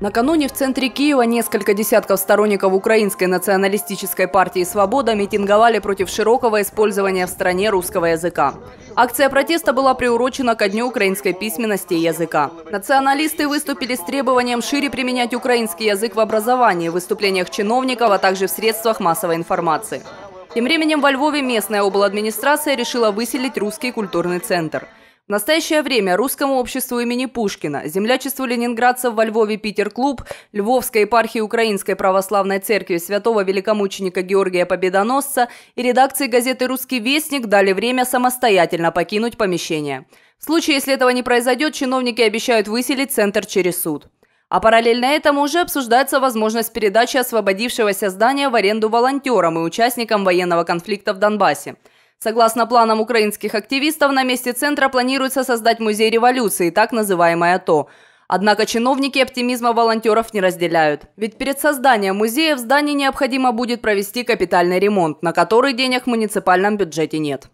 Накануне в центре Киева несколько десятков сторонников Украинской националистической партии «Свобода» митинговали против широкого использования в стране русского языка. Акция протеста была приурочена ко Дню украинской письменности и языка. Националисты выступили с требованием шире применять украинский язык в образовании, в выступлениях чиновников, а также в средствах массовой информации. Тем временем во Львове местная обладминистрация решила выселить русский культурный центр – в настоящее время Русскому обществу имени Пушкина, землячеству ленинградцев во Львове Питер-клуб, Львовской епархии Украинской православной церкви святого великомученика Георгия Победоносца и редакции газеты «Русский вестник» дали время самостоятельно покинуть помещение. В случае, если этого не произойдет, чиновники обещают выселить центр через суд. А параллельно этому уже обсуждается возможность передачи освободившегося здания в аренду волонтерам и участникам военного конфликта в Донбассе – Согласно планам украинских активистов, на месте центра планируется создать музей революции, так называемое ТО. Однако чиновники оптимизма волонтеров не разделяют. Ведь перед созданием музея в здании необходимо будет провести капитальный ремонт, на который денег в муниципальном бюджете нет.